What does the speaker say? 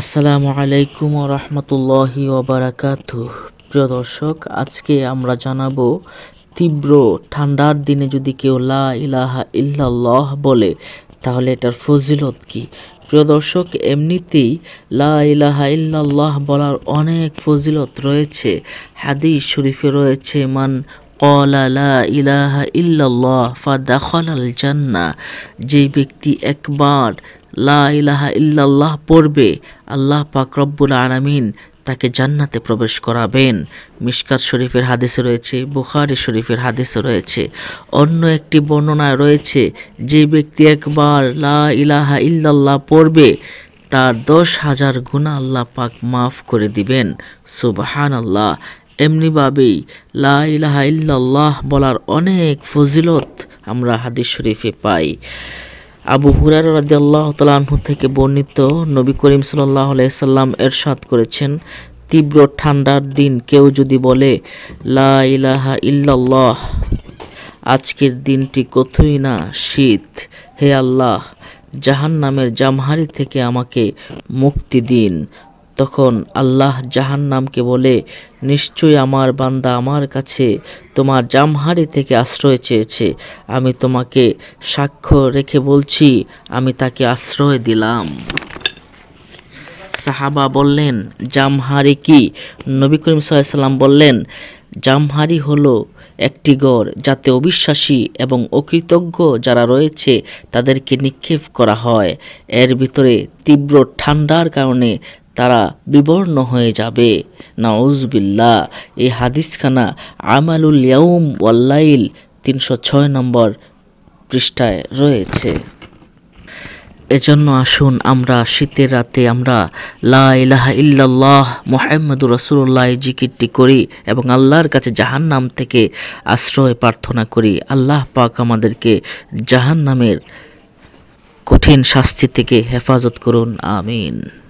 আসসালামু আলাইকুম রহমতুল্লাহি ওবরাকাত প্রিয় দর্শক আজকে আমরা জানাবো তীব্র ঠান্ডার দিনে যদি কেউ লা ইলাহা ইল্লাল্লাহ বলে তাহলে এটার ফজিলত কি প্রিয় দর্শক এমনিতেই লা ইলাহা ইল্লাল্লাহ বলার অনেক ফজিলত রয়েছে হাদিস শরীফে রয়েছে মান কল আলা ইলাহা ইল্লাল্লাহ ফাদাখল আল জান্না যে ব্যক্তি একবার লা ইলাহা ইল্লাল্লাহ পড়বে আল্লাহ পাক রব্বুল আলামিন তাকে জান্নাতে প্রবেশ করাবেন মিশকাত শরীফের হাদিসে রয়েছে বুখারি শরীফের হাদিসে রয়েছে অন্য একটি বর্ণনায় রয়েছে যে ব্যক্তি একবার লা ইলাহা ইল্লাল্লাহ পড়বে তার দশ হাজার গুণা আল্লাহ পাক মাফ করে দিবেন সুবাহান আল্লাহ এমনিভাবেই লা ইলাহা ইল্লাল্লাহ বলার অনেক ফজিলত আমরা হাদিস শরীফে পাই আবু হুরার রাজিয়াল্লাহ তালাহু থেকে বর্ণিত নবী করিম সাল্লাহ সাল্লাম এরশাদ করেছেন তীব্র ঠান্ডার দিন কেউ যদি বলে লা ইলাহা ইল্লাল্লাহ আজকের দিনটি কতই না শীত হে আল্লাহ জাহান নামের জামহারি থেকে আমাকে মুক্তি দিন তখন আল্লাহ জাহান্নামকে বলে নিশ্চয়ই আমার বান্দা আমার কাছে তোমার জামহারি থেকে আশ্রয় চেয়েছে আমি তোমাকে সাক্ষ্য রেখে বলছি আমি তাকে আশ্রয় দিলাম সাহাবা বললেন জামহারি কি নবী করিম সাল্লাম বললেন জামহারি হলো একটি গড় যাতে অবিশ্বাসী এবং অকৃতজ্ঞ যারা রয়েছে তাদেরকে নিক্ষেপ করা হয় এর ভিতরে তীব্র ঠান্ডার কারণে তারা বিবর্ণ হয়ে যাবে নাউজবিল্লা এই হাদিসখানা আমালুল ইয়াউম ওয়াল্লাইল তিনশো ছয় নম্বর পৃষ্ঠায় রয়েছে এজন্য আসুন আমরা শীতের রাতে আমরা লা ইলাহ ইল্লাল্লাহ মোহাম্মদুর রসুল্লাহ জিকিরটি করি এবং আল্লাহর কাছে জাহান্নাম থেকে আশ্রয় প্রার্থনা করি আল্লাহ পাক আমাদেরকে জাহান্নামের কঠিন শাস্তি থেকে হেফাজত করুন আমিন